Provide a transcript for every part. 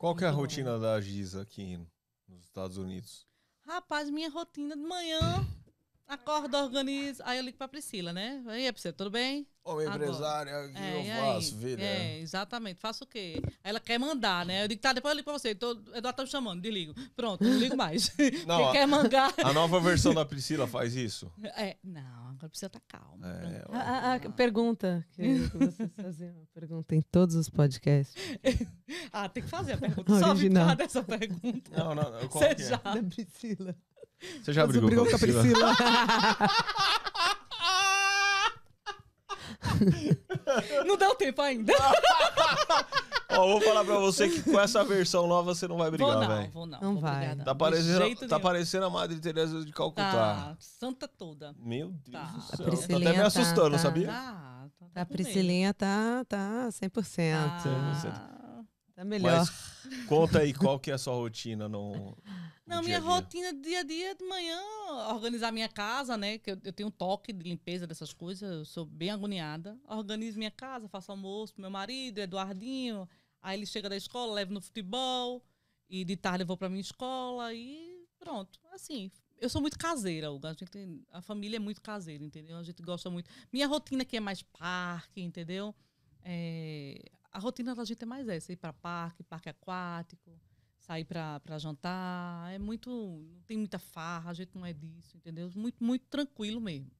Qual que é a rotina da Giza aqui nos Estados Unidos? Rapaz, minha rotina de manhã, acordo, organizo. Aí eu ligo pra Priscila, né? E aí, é Priscila, tudo bem? Homem empresária, o que é, eu faço, vida. É, exatamente. Faço o quê? ela quer mandar, né? Eu digo, tá, depois eu ligo pra você. Tô, Eduardo tá me chamando, desligo. Pronto, não ligo mais. Não, a, quer mandar. A nova versão da Priscila faz isso? É, não agora precisa estar tá calma. É, a, a, a, pergunta que você faziam, pergunta em todos os podcasts. ah, tem que fazer a pergunta. Só Original. pergunta. Não, não, não. Qual Você que é? já... Da Priscila. Você já brigou, brigou, com a Priscila. não deu tempo ainda. Ó, vou falar pra você que com essa versão nova você não vai brigar, velho. não, véio. vou não. Não vai. Tá parecendo, tá parecendo a Madre Teresa de Calcutá. Tá, santa toda. Meu Deus tá. do céu. Tá até me tá, assustando, tá, sabia? Tá, tá, tá. A Priscilinha tá, tá 100%. Tá. 100%. Tá melhor. Mas conta aí, qual que é a sua rotina no, não, minha dia rotina dia a dia é de manhã, organizar minha casa, né? Que eu, eu tenho um toque de limpeza dessas coisas, eu sou bem agoniada. Organizo minha casa, faço almoço pro meu marido, Eduardinho, Aí ele chega da escola, leva no futebol, e de tarde eu vou para minha escola, e pronto. Assim, eu sou muito caseira, Hugo. A, gente, a família é muito caseira, entendeu? A gente gosta muito. Minha rotina aqui é mais parque, entendeu? É, a rotina da gente é mais essa: ir para parque, parque aquático, sair para jantar. É muito. Não tem muita farra, a gente não é disso, entendeu? Muito, muito tranquilo mesmo.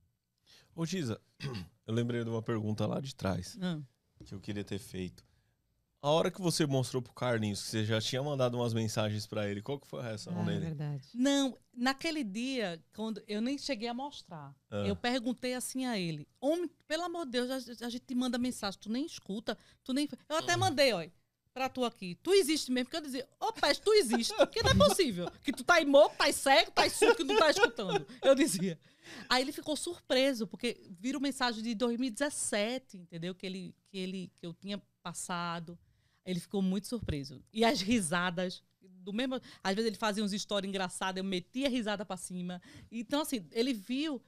Ô, Giza, eu lembrei de uma pergunta lá de trás que eu queria ter feito. A hora que você mostrou pro Carlinhos que você já tinha mandado umas mensagens para ele, qual que foi a reação ah, é dele? É verdade. Não, naquele dia, quando eu nem cheguei a mostrar, ah. eu perguntei assim a ele: Homem, pelo amor de Deus, a, a, gente te manda mensagem, tu nem escuta, tu nem. Eu até ah. mandei, olha, pra tu aqui. Tu existe mesmo, porque eu dizia, ô oh, tu existe, porque não é possível. Que tu tá aí morto, tá aí cego, tá aí surdo, que não tá escutando. Eu dizia. Aí ele ficou surpreso, porque virou mensagem de 2017, entendeu? Que ele, que ele que eu tinha passado. Ele ficou muito surpreso. E as risadas do mesmo, às vezes ele fazia uns stories engraçados, eu metia a risada para cima. Então assim, ele viu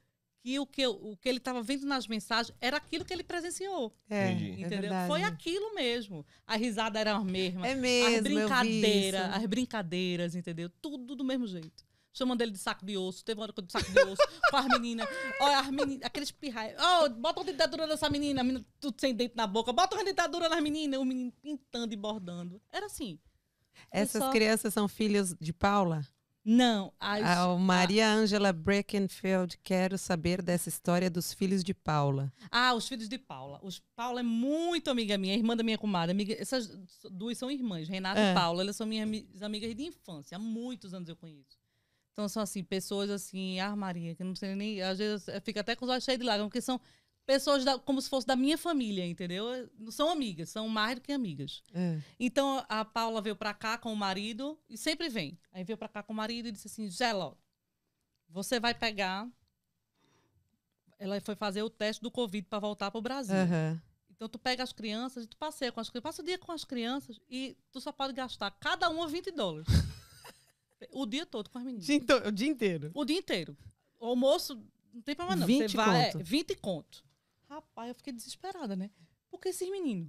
que o que, o que ele estava vendo nas mensagens era aquilo que ele presenciou. É, entendeu? É Foi aquilo mesmo. A risada era a mesma. É mesmo. As brincadeiras, as brincadeiras, entendeu? Tudo do mesmo jeito chamando ele de saco de osso, teve uma hora de saco de osso, com as meninas, olha, as meninas, aqueles pirraios, oh, bota uma dentadura nessa menina, a menina tudo sem dente na boca, bota uma dentadura nas meninas, o menino pintando e bordando. Era assim. Essas só... crianças são filhas de Paula? Não. As... Ah, a Maria Ângela Breckenfeld, quero saber dessa história dos filhos de Paula. Ah, os filhos de Paula. Os Paula é muito amiga minha, é irmã da minha comadre. Amiga, essas duas são irmãs, Renata e é. Paula. Elas são minhas amigas de infância. Há muitos anos eu conheço. Então são assim, pessoas assim, armaria, ah, que não sei nem. Às vezes fica até com os olhos cheios de lágrimas, porque são pessoas da, como se fosse da minha família, entendeu? Não são amigas, são mais do que amigas. É. Então a Paula veio para cá com o marido e sempre vem. Aí veio para cá com o marido e disse assim: Gelo, você vai pegar. Ela foi fazer o teste do Covid para voltar para o Brasil. Uhum. Então tu pega as crianças e tu passeia com as crianças, passa o dia com as crianças e tu só pode gastar cada uma 20 dólares. O dia todo com as meninas. o dia inteiro? O dia inteiro. O almoço, não tem problema não. 20 Você vai, é, conto. É, 20 conto. Rapaz, eu fiquei desesperada, né? Porque esses meninos,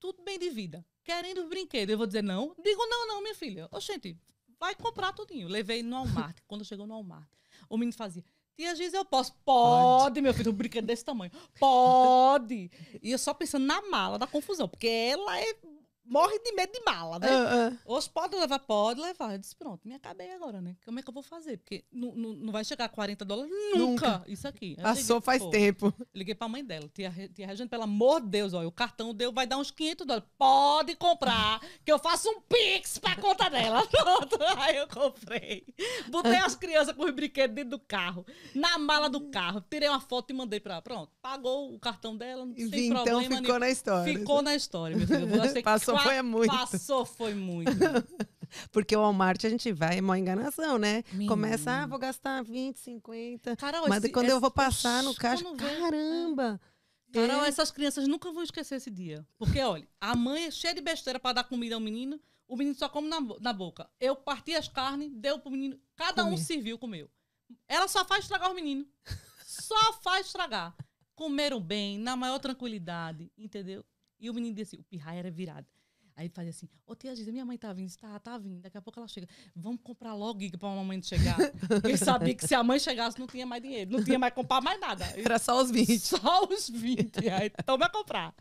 tudo bem de vida, querendo brinquedo. Eu vou dizer não? Digo não, não, minha filha. Oxente, vai comprar tudinho. Levei no Walmart. Quando chegou no Walmart, o menino fazia... Tia Giz, eu posso. Pode, Pode, meu filho, um brinquedo desse tamanho. Pode. E eu só pensando na mala da confusão, porque ela é morre de medo de mala, né? Uh, uh. Os pode levar, pode levar. Eu disse, pronto, me acabei agora, né? Como é que eu vou fazer? Porque não, não, vai chegar a 40 dólares nunca. nunca. Isso aqui. Passou faz pô, tempo. Liguei pra mãe dela. Tia, tia Regina, pelo amor de Deus, olha, o cartão deu, vai dar uns 500 dólares. Pode comprar, que eu faço um pix pra conta dela. Pronto. Aí eu comprei. Botei as crianças com os brinquedos dentro do carro, na mala do carro. Tirei uma foto e mandei pra ela. Pronto, pagou o cartão dela, não tem então problema. Então ficou na história. Ficou na história, meu filho. Passou foi é muito. Passou, foi muito. Porque o Walmart a gente vai, é uma enganação, né? Menina. Começa, ah, vou gastar 20, 50. Carol, mas esse, quando esse, eu vou passar no caixa, caramba! Vem... Carol, é. essas crianças nunca vão esquecer esse dia. Porque, olha, a mãe é cheia de besteira para dar comida ao menino, o menino só come na, na boca. Eu parti as carnes, deu pro menino, cada Comer. um serviu, comeu. Ela só faz estragar o menino. só faz estragar. Comeram bem, na maior tranquilidade, entendeu? E o menino disse, o pirraia era virado. Aí fazia assim, ô oh, tia Giza, minha mãe tá vindo, tá tá vindo, daqui a pouco ela chega. Vamos comprar logo pra mamãe chegar. Porque sabia que se a mãe chegasse, não tinha mais dinheiro, não tinha mais comprar mais nada. Era só os 20. Só os 20. Aí, então vai comprar.